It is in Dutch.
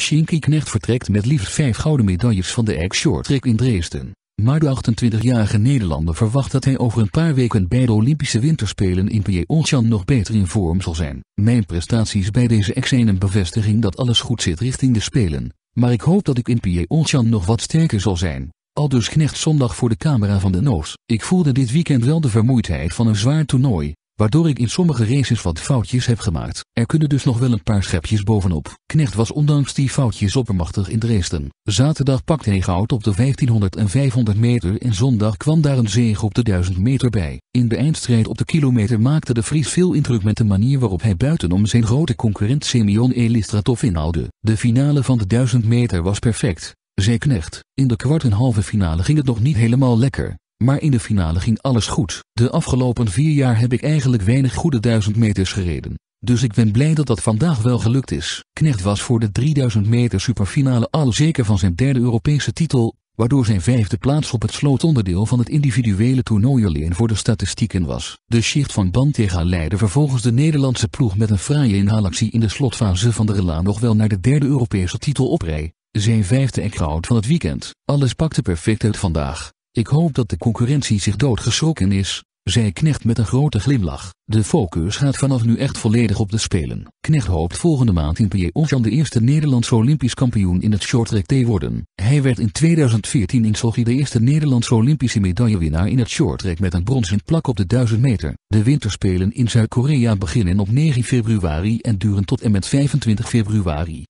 Shinky Knecht vertrekt met liefst vijf gouden medailles van de x short in Dresden. Maar de 28-jarige Nederlander verwacht dat hij over een paar weken bij de Olympische Winterspelen in Pyeongchang nog beter in vorm zal zijn. Mijn prestaties bij deze ex zijn een bevestiging dat alles goed zit richting de Spelen. Maar ik hoop dat ik in Pyeongchang nog wat sterker zal zijn. Al dus knecht zondag voor de camera van de Noos. Ik voelde dit weekend wel de vermoeidheid van een zwaar toernooi, waardoor ik in sommige races wat foutjes heb gemaakt. Er kunnen dus nog wel een paar schepjes bovenop. Knecht was ondanks die foutjes oppermachtig in Dresden. Zaterdag pakte hij goud op de 1500 en 500 meter en zondag kwam daar een zege op de 1000 meter bij. In de eindstrijd op de kilometer maakte de Fries veel indruk met de manier waarop hij buitenom zijn grote concurrent Semyon Elistratov inhaalde. De finale van de 1000 meter was perfect, zei Knecht. In de kwart en halve finale ging het nog niet helemaal lekker. Maar in de finale ging alles goed. De afgelopen vier jaar heb ik eigenlijk weinig goede 1000 meters gereden. Dus ik ben blij dat dat vandaag wel gelukt is. Knecht was voor de 3000 meter superfinale al zeker van zijn derde Europese titel, waardoor zijn vijfde plaats op het slootonderdeel van het individuele toernooi alleen voor de statistieken was. De shift van Bantega leidde vervolgens de Nederlandse ploeg met een fraaie inhalactie in de slotfase van de Relaan nog wel naar de derde Europese titel op rij, zijn vijfde en van het weekend. Alles pakte perfect uit vandaag. Ik hoop dat de concurrentie zich doodgeschrokken is, zei Knecht met een grote glimlach. De focus gaat vanaf nu echt volledig op de Spelen. Knecht hoopt volgende maand in Pyeongchang de eerste Nederlandse Olympisch kampioen in het shorttrack te worden. Hij werd in 2014 in Sochi de eerste Nederlandse Olympische medaillewinnaar in het shorttrack met een bronzen plak op de 1000 meter. De winterspelen in Zuid-Korea beginnen op 9 februari en duren tot en met 25 februari.